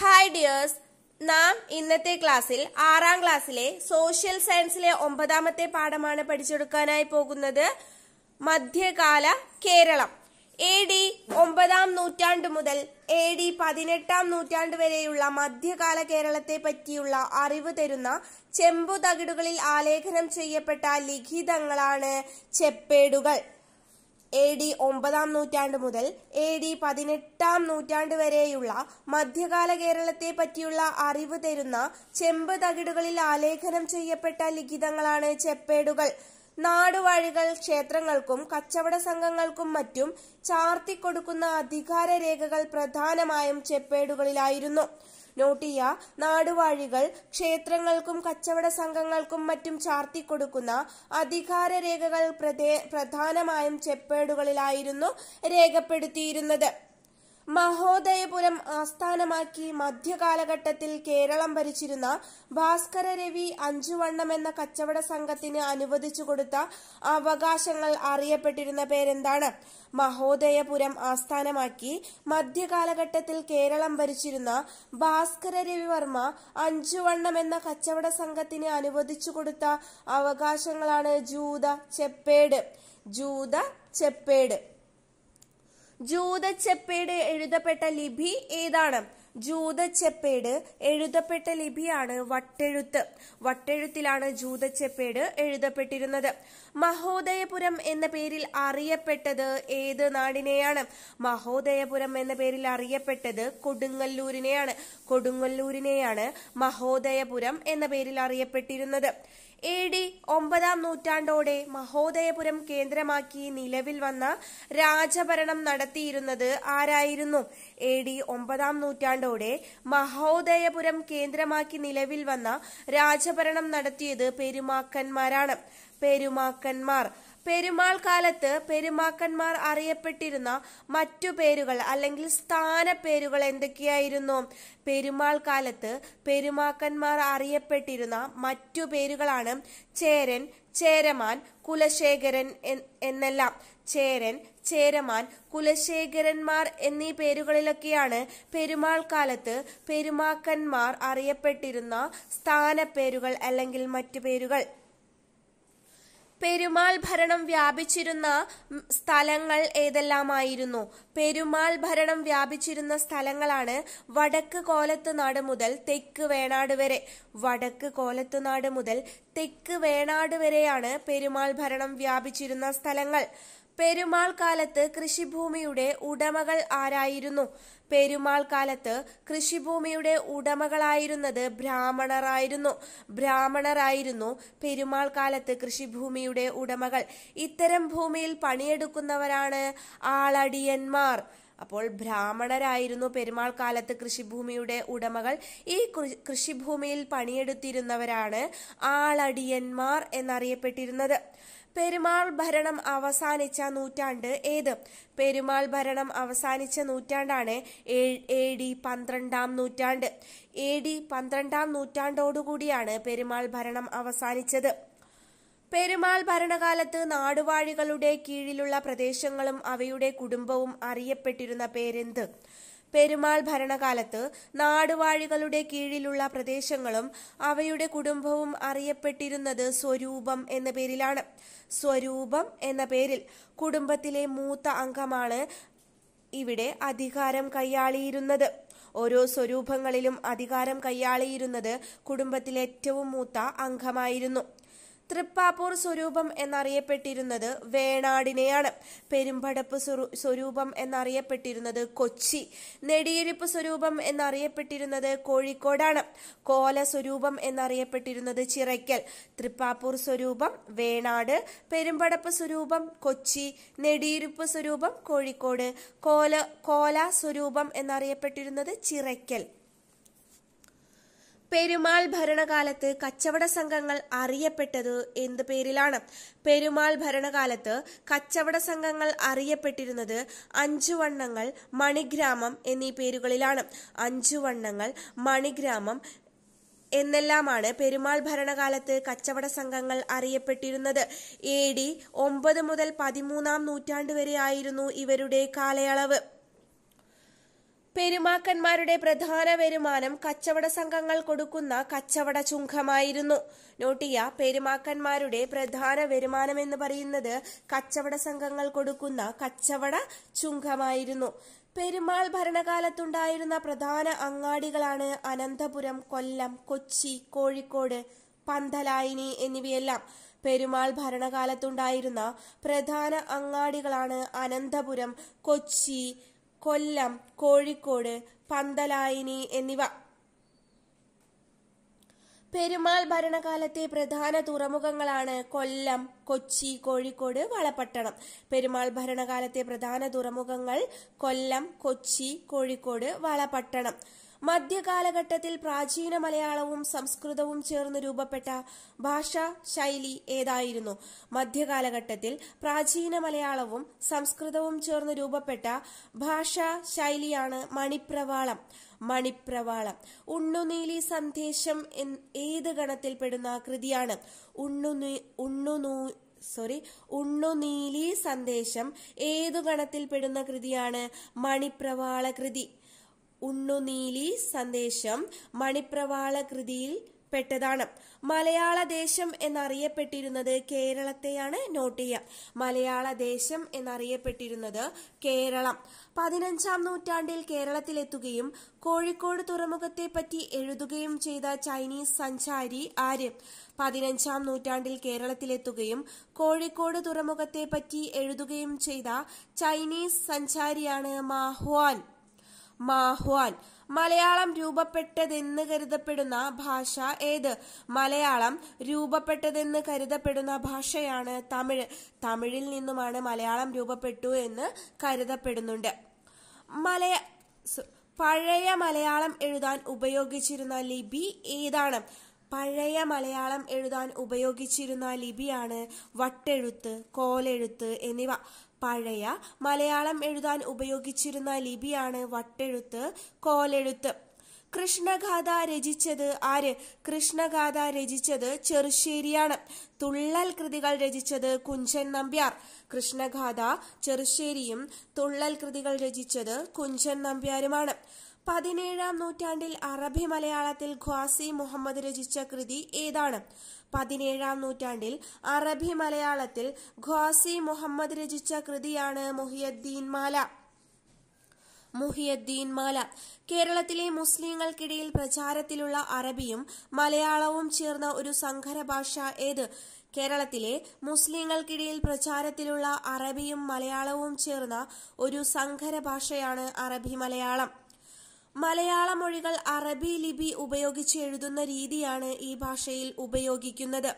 hi dears നാം ഇന്നത്തെ ക്ലാസ്സിൽ ആറാം ക്ലാസ്സിലെ സോഷ്യൽ സയൻസിലെ ഒമ്പതാമത്തെ പാഠമാണ് പഠിച്ചെടുക്കാനായി പോകുന്നത് മധ്യകാല കേരളം എ ഡി ഒമ്പതാം നൂറ്റാണ്ട് മുതൽ എ ഡി പതിനെട്ടാം നൂറ്റാണ്ട് വരെയുള്ള മധ്യകാല കേരളത്തെ പറ്റിയുള്ള അറിവ് തരുന്ന ചെമ്പു തകിടുകളിൽ ആലേഖനം ചെയ്യപ്പെട്ട ലിഖിതങ്ങളാണ് ചെപ്പേടുകൾ എ ഡി ഒമ്പതാം നൂറ്റാണ്ട് മുതൽ എ ഡി പതിനെട്ടാം നൂറ്റാണ്ട് വരെയുള്ള മധ്യകാല കേരളത്തെ പറ്റിയുള്ള അറിവ് തരുന്ന ചെമ്പ് തകിടുകളിൽ ആലേഖനം ചെയ്യപ്പെട്ട ലിഖിതങ്ങളാണ് ചെപ്പേടുകൾ നാടുവാഴികൾ ക്ഷേത്രങ്ങൾക്കും കച്ചവട സംഘങ്ങൾക്കും മറ്റും ചാർത്തിക്കൊടുക്കുന്ന അധികാര രേഖകൾ പ്രധാനമായും ചെപ്പേടുകളിലായിരുന്നു നോട്ടിയ നാടുവാഴികൾ ക്ഷേത്രങ്ങൾക്കും കച്ചവട സംഘങ്ങൾക്കും മറ്റും ചാർത്തിക്കൊടുക്കുന്ന അധികാര രേഖകൾ പ്രധാനമായും ചെപ്പേടുകളിലായിരുന്നു രേഖപ്പെടുത്തിയിരുന്നത് മഹോദയപുരം ആസ്ഥാനമാക്കി മധ്യകാലഘട്ടത്തിൽ കേരളം ഭരിച്ചിരുന്ന ഭാസ്കര രവി അഞ്ചുവണ്ണം എന്ന കച്ചവട സംഘത്തിന് അനുവദിച്ചു കൊടുത്ത അവകാശങ്ങൾ അറിയപ്പെട്ടിരുന്ന പേരെന്താണ് മഹോദയപുരം ആസ്ഥാനമാക്കി മധ്യകാലഘട്ടത്തിൽ കേരളം ഭരിച്ചിരുന്ന ഭാസ്കര രവിവർമ്മ അഞ്ചുവണ്ണം എന്ന കച്ചവട സംഘത്തിന് അനുവദിച്ചു കൊടുത്ത അവകാശങ്ങളാണ് ജൂത ചെപ്പേട് ജൂത ചെപ്പേട് ജൂതച്ചെപ്പേട് എഴുതപ്പെട്ട ലിപി ഏതാണ് ജൂതച്ചെപ്പേട് എഴുതപ്പെട്ട ലിപിയാണ് വട്ടെഴുത്ത് വട്ടെഴുത്തിലാണ് ജൂതച്ചെപ്പേട് എഴുതപ്പെട്ടിരുന്നത് മഹോദയപുരം എന്ന പേരിൽ അറിയപ്പെട്ടത് ഏത് നാടിനെയാണ് മഹോദയപുരം എന്ന പേരിൽ അറിയപ്പെട്ടത് കൊടുങ്ങല്ലൂരിനെയാണ് കൊടുങ്ങല്ലൂരിനെയാണ് മഹോദയപുരം എന്ന പേരിൽ അറിയപ്പെട്ടിരുന്നത് എ ഡി ഒമ്പതാം നൂറ്റാണ്ടോടെ മഹോദയപുരം കേന്ദ്രമാക്കി നിലവിൽ വന്ന രാജഭരണം നടത്തിയിരുന്നത് ആരായിരുന്നു എ ഡി ഒമ്പതാം നൂറ്റാണ്ടോടെ മഹോദയപുരം കേന്ദ്രമാക്കി നിലവിൽ വന്ന രാജഭരണം നടത്തിയത് പെരുമാക്കന്മാരാണ് പെരുമാക്കന്മാർ പെരുമാൾ കാലത്ത് പെരുമാക്കന്മാർ അറിയപ്പെട്ടിരുന്ന മറ്റു പേരുകൾ അല്ലെങ്കിൽ സ്ഥാന പേരുകൾ എന്തൊക്കെയായിരുന്നു പെരുമാൾ കാലത്ത് പെരുമാക്കന്മാർ അറിയപ്പെട്ടിരുന്ന മറ്റു പേരുകളാണ് ചേരൻ ചേരമാൻ കുലശേഖരൻ എന്നെല്ലാം ചേരൻ ചേരമാൻ കുലശേഖരന്മാർ എന്നീ പേരുകളിലൊക്കെയാണ് പെരുമാൾ കാലത്ത് പെരുമാക്കന്മാർ അറിയപ്പെട്ടിരുന്ന സ്ഥാനപ്പേരുകൾ അല്ലെങ്കിൽ മറ്റു പേരുകൾ പെരുമാൾ ഭരണം വ്യാപിച്ചിരുന്ന സ്ഥലങ്ങൾ ഏതെല്ലാമായിരുന്നു പെരുമാൾ ഭരണം വ്യാപിച്ചിരുന്ന സ്ഥലങ്ങളാണ് വടക്ക് കോലത്തുനാട് മുതൽ തെക്ക് വേണാട് വരെ വടക്ക് കോലത്തുനാട് മുതൽ തെക്ക് വേണാട് വരെയാണ് പെരുമാൾ ഭരണം വ്യാപിച്ചിരുന്ന സ്ഥലങ്ങൾ പെരുമാൾ കാലത്ത് കൃഷിഭൂമിയുടെ ഉടമകൾ ആരായിരുന്നു പെരുമാൾ കാലത്ത് കൃഷിഭൂമിയുടെ ഉടമകളായിരുന്നത് ബ്രാഹ്മണറായിരുന്നു ബ്രാഹ്മണറായിരുന്നു പെരുമാൾ കാലത്ത് കൃഷിഭൂമിയുടെ ഉടമകൾ ഇത്തരം ഭൂമിയിൽ പണിയെടുക്കുന്നവരാണ് ആളടിയന്മാർ അപ്പോൾ ബ്രാഹ്മണരായിരുന്നു പെരുമാൾ കാലത്ത് കൃഷിഭൂമിയുടെ ഉടമകൾ ഈ കൃഷിഭൂമിയിൽ പണിയെടുത്തിരുന്നവരാണ് ആളടിയന്മാർ എന്നറിയപ്പെട്ടിരുന്നത് പെരുമാൾ ഭരണം അവസാനിച്ച നൂറ്റാണ്ട് ഏത് പെരുമാൾ ഭരണം അവസാനിച്ച നൂറ്റാണ്ടാണ് എ ഡി പന്ത്രണ്ടാം നൂറ്റാണ്ട് എ ഡി പന്ത്രണ്ടാം നൂറ്റാണ്ടോടുകൂടിയാണ് പെരുമാൾ ഭരണം അവസാനിച്ചത് പെരുമാൾ ഭരണകാലത്ത് നാടുവാഴികളുടെ കീഴിലുള്ള പ്രദേശങ്ങളും അവയുടെ കുടുംബവും അറിയപ്പെട്ടിരുന്ന പേരെന്ത് പെരുമാൾ ഭരണകാലത്ത് നാടുവാഴികളുടെ കീഴിലുള്ള പ്രദേശങ്ങളും അവയുടെ കുടുംബവും അറിയപ്പെട്ടിരുന്നത് സ്വരൂപം എന്ന പേരിലാണ് സ്വരൂപം എന്ന പേരിൽ കുടുംബത്തിലെ മൂത്ത അംഗമാണ് ഇവിടെ അധികാരം കൈയാളിയിരുന്നത് ഓരോ സ്വരൂപങ്ങളിലും അധികാരം കൈയാളിയിരുന്നത് കുടുംബത്തിലെ ഏറ്റവും മൂത്ത അംഗമായിരുന്നു തൃപ്പാപ്പൂർ സ്വരൂപം എന്നറിയപ്പെട്ടിരുന്നത് വേണാടിനെയാണ് പെരുമ്പടപ്പ് സ്വരൂപം എന്നറിയപ്പെട്ടിരുന്നത് കൊച്ചി നെടിയിരുപ്പ് സ്വരൂപം എന്നറിയപ്പെട്ടിരുന്നത് കോഴിക്കോടാണ് കോല സ്വരൂപം എന്നറിയപ്പെട്ടിരുന്നത് ചിറയ്ക്കൽ തൃപ്പാപ്പൂർ സ്വരൂപം വേണാട് പെരുമ്പടപ്പ് സ്വരൂപം കൊച്ചി നെടിയിരുപ്പ് സ്വരൂപം കോഴിക്കോട് കോല കോല സ്വരൂപം എന്നറിയപ്പെട്ടിരുന്നത് ചിറയ്ക്കൽ പെരുമാൾ ഭരണകാലത്ത് കച്ചവട സംഘങ്ങൾ അറിയപ്പെട്ടത് എന്ത് പേരിലാണ് പെരുമാൾ ഭരണകാലത്ത് കച്ചവട സംഘങ്ങൾ അറിയപ്പെട്ടിരുന്നത് അഞ്ചുവണ്ണങ്ങൾ മണിഗ്രാമം എന്നീ പേരുകളിലാണ് അഞ്ചുവണ്ണങ്ങൾ മണിഗ്രാമം എന്നെല്ലാമാണ് പെരുമാൾ ഭരണകാലത്ത് കച്ചവട സംഘങ്ങൾ അറിയപ്പെട്ടിരുന്നത് എ ഡി ഒമ്പത് മുതൽ പതിമൂന്നാം നൂറ്റാണ്ട് വരെയായിരുന്നു ആയിരുന്നു ഇവരുടെ കാലയളവ് പെരുമാക്കന്മാരുടെ പ്രധാന വരുമാനം കച്ചവട സംഘങ്ങൾ കൊടുക്കുന്ന കച്ചവട ചുങ്കമായിരുന്നു നോട്ടിയ പെരുമാക്കന്മാരുടെ പ്രധാന വരുമാനം എന്ന് പറയുന്നത് കച്ചവട സംഘങ്ങൾ കൊടുക്കുന്ന കച്ചവട ചുങ്കമായിരുന്നു പെരുമാൾ ഭരണകാലത്തുണ്ടായിരുന്ന പ്രധാന അങ്ങാടികളാണ് അനന്തപുരം കൊല്ലം കൊച്ചി കോഴിക്കോട് പന്തലായിനി എന്നിവയെല്ലാം പെരുമാൾ ഭരണകാലത്തുണ്ടായിരുന്ന പ്രധാന അങ്ങാടികളാണ് അനന്തപുരം കൊച്ചി കൊല്ലം കോഴിക്കോട് പന്തലായിനി എന്നിവ പെരുമാൾ ഭരണകാലത്തെ പ്രധാന തുറമുഖങ്ങളാണ് കൊല്ലം കൊച്ചി കോഴിക്കോട് വളപട്ടണം പെരുമാൾ ഭരണകാലത്തെ പ്രധാന തുറമുഖങ്ങൾ കൊല്ലം കൊച്ചി കോഴിക്കോട് വളപട്ടണം മധ്യകാലഘട്ടത്തിൽ പ്രാചീന മലയാളവും സംസ്കൃതവും ചേർന്ന് രൂപപ്പെട്ട ഭാഷാ ശൈലി ഏതായിരുന്നു മധ്യകാലഘട്ടത്തിൽ പ്രാചീന മലയാളവും സംസ്കൃതവും ചേർന്ന് രൂപപ്പെട്ട ഭാഷാ ശൈലിയാണ് മണിപ്രവാളം മണിപ്രവാളം ഉണ്ണുനീലി സന്ദേശം ഏത് ഗണത്തിൽപ്പെടുന്ന കൃതിയാണ് ഉണ്ണുനീ ഉണ്ണുനൂ സോറി ഉണ്ണുനീലി സന്ദേശം ഏതു ഗണത്തിൽപ്പെടുന്ന കൃതിയാണ് മണിപ്രവാള കൃതി ഉണ്ണുനീലി സന്ദേശം മണിപ്രവാള കൃതിയിൽ പെട്ടതാണ് മലയാള ദേശം എന്നറിയപ്പെട്ടിരുന്നത് കേരളത്തെയാണ് നോട്ട് ചെയ്യുക മലയാള ദേശം എന്നറിയപ്പെട്ടിരുന്നത് കേരളം പതിനഞ്ചാം നൂറ്റാണ്ടിൽ കേരളത്തിലെത്തുകയും കോഴിക്കോട് തുറമുഖത്തെ പറ്റി എഴുതുകയും ചെയ്ത ചൈനീസ് സഞ്ചാരി ആര് പതിനഞ്ചാം നൂറ്റാണ്ടിൽ കേരളത്തിലെത്തുകയും കോഴിക്കോട് തുറമുഖത്തെ പറ്റി എഴുതുകയും ചെയ്ത ചൈനീസ് സഞ്ചാരിയാണ് മാഹ്വാൻ മാഹ്വാൻ മലയാളം രൂപപ്പെട്ടതെന്ന് കരുതപ്പെടുന്ന ഭാഷ ഏത് മലയാളം രൂപപ്പെട്ടതെന്ന് കരുതപ്പെടുന്ന ഭാഷയാണ് തമിഴ് തമിഴിൽ നിന്നുമാണ് മലയാളം രൂപപ്പെട്ടു എന്ന് കരുതപ്പെടുന്നുണ്ട് മലയ പഴയ മലയാളം എഴുതാൻ ഉപയോഗിച്ചിരുന്ന ലിപി ഏതാണ് പഴയ മലയാളം എഴുതാൻ ഉപയോഗിച്ചിരുന്ന ലിപിയാണ് വട്ടെഴുത്ത് കോലെഴുത്ത് എന്നിവ പഴയ മലയാളം എഴുതാൻ ഉപയോഗിച്ചിരുന്ന ലിപിയാണ് വട്ടെഴുത്ത് കോലെഴുത്ത് കൃഷ്ണഗാഥ രചിച്ചത് ആര് കൃഷ്ണഗാഥ രചിച്ചത് ചെറുശ്ശേരിയാണ് തുള്ളൽ കൃതികൾ രചിച്ചത് കുഞ്ചൻ നമ്പ്യാർ കൃഷ്ണഗാഥ ചെറുശ്ശേരിയും തുള്ളൽ കൃതികൾ രചിച്ചത് കുഞ്ചൻ നമ്പ്യാരുമാണ് പതിനേഴാം നൂറ്റാണ്ടിൽ അറബി മലയാളത്തിൽ ഖ്വാസി മുഹമ്മദ് രചിച്ച കൃതി ഏതാണ് പതിനേഴാം നൂറ്റാണ്ടിൽ അറബി മലയാളത്തിൽ ഖ്വാസി മുഹമ്മദ് രചിച്ച കൃതിയാണ് മുഹിയദ്ദീൻ മാല മുഹിയദ്ദീൻ മാല കേരളത്തിലെ മുസ്ലിങ്ങൾക്കിടയിൽ പ്രചാരത്തിലുള്ള അറബിയും മലയാളവും ചേർന്ന ഒരു സംഘര ഭാഷ ഏത് കേരളത്തിലെ മുസ്ലിങ്ങൾക്കിടയിൽ പ്രചാരത്തിലുള്ള അറബിയും മലയാളവും ചേർന്ന ഒരു സംഘര ഭാഷയാണ് അറബി മലയാളം മലയാള മൊഴികൾ അറബി ലിപി ഉപയോഗിച്ച് എഴുതുന്ന രീതിയാണ് ഈ ഭാഷയിൽ ഉപയോഗിക്കുന്നത്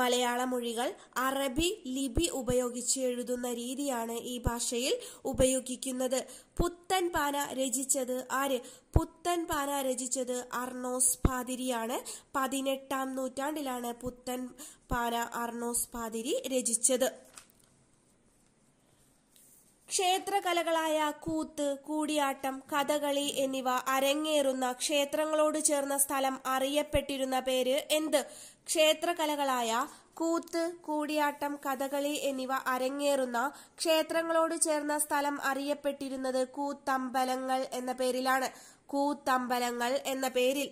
മലയാള മൊഴികൾ അറബി ലിപി ഉപയോഗിച്ച് എഴുതുന്ന രീതിയാണ് ഈ ഭാഷയിൽ ഉപയോഗിക്കുന്നത് പുത്തൻ പാന രചിച്ചത് ആര് പുത്തൻ പാന രചിച്ചത് അർണോസ് പാതിരിയാണ് പതിനെട്ടാം നൂറ്റാണ്ടിലാണ് പുത്തൻ പാന അർണോസ് പാതിരി രചിച്ചത് ക്ഷേത്രകലകളായ കൂത്ത് കൂടിയാട്ടം കഥകളി എന്നിവ അരങ്ങേറുന്ന ക്ഷേത്രങ്ങളോട് ചേർന്ന സ്ഥലം അറിയപ്പെട്ടിരുന്ന പേര് എന്ത് ക്ഷേത്രകലകളായ കൂത്ത് കൂടിയാട്ടം കഥകളി എന്നിവ അരങ്ങേറുന്ന ക്ഷേത്രങ്ങളോട് ചേർന്ന സ്ഥലം അറിയപ്പെട്ടിരുന്നത് കൂത്തമ്പലങ്ങൾ എന്ന പേരിലാണ് കൂത്തമ്പലങ്ങൾ എന്ന പേരിൽ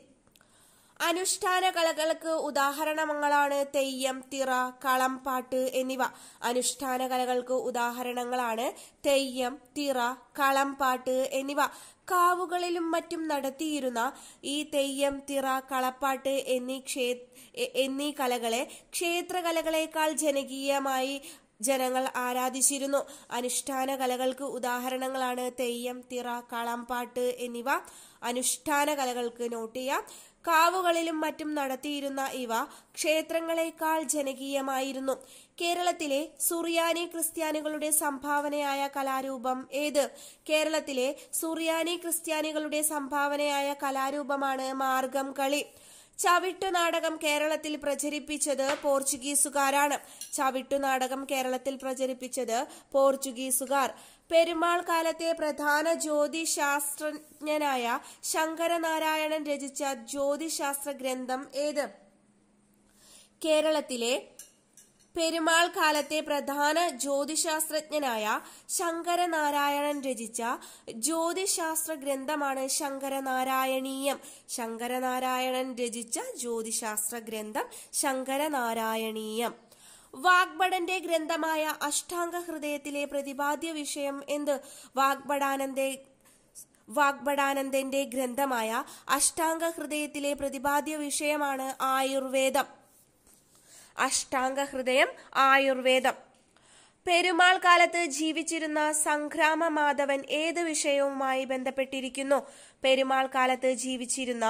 അനുഷ്ഠാന കലകൾക്ക് ഉദാഹരണങ്ങളാണ് തെയ്യം തിറ കളംപാട്ട് എന്നിവ അനുഷ്ഠാന കലകൾക്ക് ഉദാഹരണങ്ങളാണ് തെയ്യം തിറ കളംപാട്ട് എന്നിവ കാവുകളിലും മറ്റും നടത്തിയിരുന്ന ഈ തെയ്യം തിറ കളപ്പാട്ട് എന്നീ ക്ഷേ എന്നീ കലകളെ ക്ഷേത്രകലകളേക്കാൾ ജനകീയമായി ജനങ്ങൾ ആരാധിച്ചിരുന്നു അനുഷ്ഠാന കലകൾക്ക് ഉദാഹരണങ്ങളാണ് തെയ്യം തിറ കളംപാട്ട് എന്നിവ അനുഷ്ഠാന കലകൾക്ക് നോട്ട് ചെയ്യാം കാവുകളിലും മറ്റും നടത്തിയിരുന്ന ഇവ ക്ഷേത്രങ്ങളെക്കാൾ ജനകീയമായിരുന്നു കേരളത്തിലെ സുറിയാനി ക്രിസ്ത്യാനികളുടെ സംഭാവനയായ കലാരൂപം ഏത് കേരളത്തിലെ സുറിയാനി ക്രിസ്ത്യാനികളുടെ സംഭാവനയായ കലാരൂപമാണ് മാർഗം കളി ചവിട്ടു നാടകം കേരളത്തിൽ പ്രചരിപ്പിച്ചത് പോർച്ചുഗീസുകാരാണ് ചവിട്ടു നാടകം കേരളത്തിൽ പ്രചരിപ്പിച്ചത് പോർച്ചുഗീസുകാർ പെരുമാൾ കാലത്തെ പ്രധാന ജ്യോതിശാസ്ത്രജ്ഞനായ ശങ്കരനാരായണൻ രചിച്ച ജ്യോതിശാസ്ത്ര ഗ്രന്ഥം ഏത് കേരളത്തിലെ പെരുമാൾ കാലത്തെ പ്രധാന ജ്യോതിശാസ്ത്രജ്ഞനായ ശങ്കരനാരായണൻ രചിച്ച ജ്യോതിശാസ്ത്ര ഗ്രന്ഥമാണ് ശങ്കരനാരായണീയം ശങ്കരനാരായണൻ രചിച്ച ജ്യോതിശാസ്ത്ര ഗ്രന്ഥം ശങ്കരനാരായണീയം വാഗ്ഭടന്റെ ഗ്രന്ഥമായ അഷ്ടാംഗ ഹൃദയത്തിലെ പ്രതിപാദ്യ വിഷയം എന്ത് വാഗ്ബടാനന്ദ വാഗ്ഭടാനന്ദന്റെ ഗ്രന്ഥമായ അഷ്ടാംഗ ഹൃദയത്തിലെ പ്രതിപാദ്യ വിഷയമാണ് ആയുർവേദം അഷ്ടാംഗ ഹൃദയം ആയുർവേദം പെരുമാൾ കാലത്ത് ജീവിച്ചിരുന്ന സംഗ്രാമ മാധവൻ ഏത് വിഷയവുമായി ബന്ധപ്പെട്ടിരിക്കുന്നു പെരുമാൾ കാലത്ത് ജീവിച്ചിരുന്ന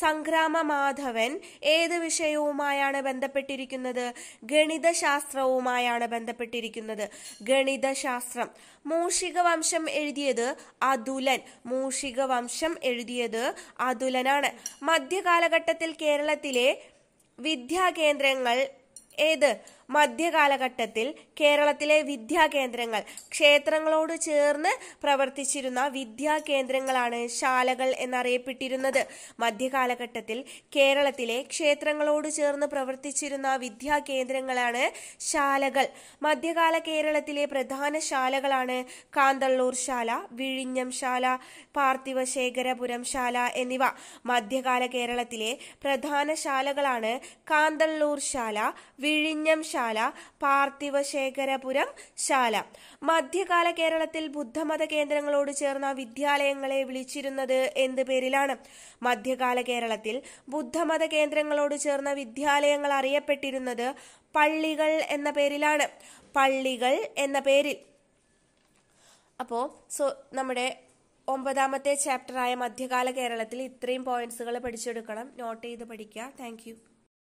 സംഗ്രാമ മാധവൻ ഏത് വിഷയവുമായാണ് ബന്ധപ്പെട്ടിരിക്കുന്നത് ഗണിതശാസ്ത്രവുമായാണ് ബന്ധപ്പെട്ടിരിക്കുന്നത് ഗണിതശാസ്ത്രം മൂഷിക വംശം എഴുതിയത് അതുലൻ മൂഷിക വംശം എഴുതിയത് അതുലനാണ് മധ്യകാലഘട്ടത്തിൽ കേരളത്തിലെ വിദ്യാകേന്ദ്രങ്ങൾ either മധ്യകാലഘട്ടത്തിൽ കേരളത്തിലെ വിദ്യാകേന്ദ്രങ്ങൾ ക്ഷേത്രങ്ങളോട് ചേർന്ന് പ്രവർത്തിച്ചിരുന്ന വിദ്യാകേന്ദ്രങ്ങളാണ് ശാലകൾ എന്നറിയപ്പെട്ടിരുന്നത് മധ്യകാലഘട്ടത്തിൽ കേരളത്തിലെ ക്ഷേത്രങ്ങളോട് ചേർന്ന് പ്രവർത്തിച്ചിരുന്ന വിദ്യാകേന്ദ്രങ്ങളാണ് ശാലകൾ മധ്യകാല കേരളത്തിലെ പ്രധാന ശാലകളാണ് കാന്തള്ളൂർ ശാല വിഴിഞ്ഞം ശാല പാർത്ഥിവശേഖരപുരം ശാല എന്നിവ മധ്യകാല കേരളത്തിലെ പ്രധാന ശാലകളാണ് കാന്തള്ളൂർ ശാല വിഴിഞ്ഞം ശാല പാർത്ഥിവശേഖരപുരം ശാല മധ്യകാല കേരളത്തിൽ ബുദ്ധമത കേന്ദ്രങ്ങളോട് ചേർന്ന വിദ്യാലയങ്ങളെ വിളിച്ചിരുന്നത് എന്ത് പേരിലാണ് മധ്യകാല കേരളത്തിൽ ബുദ്ധമത കേന്ദ്രങ്ങളോട് ചേർന്ന വിദ്യാലയങ്ങൾ അറിയപ്പെട്ടിരുന്നത് പള്ളികൾ എന്ന പേരിലാണ് പള്ളികൾ എന്ന പേരിൽ അപ്പോ സോ നമ്മുടെ ഒമ്പതാമത്തെ ചാപ്റ്ററായ മധ്യകാല കേരളത്തിൽ ഇത്രയും പോയിന്റ്സുകൾ പഠിച്ചെടുക്കണം നോട്ട് ചെയ്ത് പഠിക്കുക താങ്ക്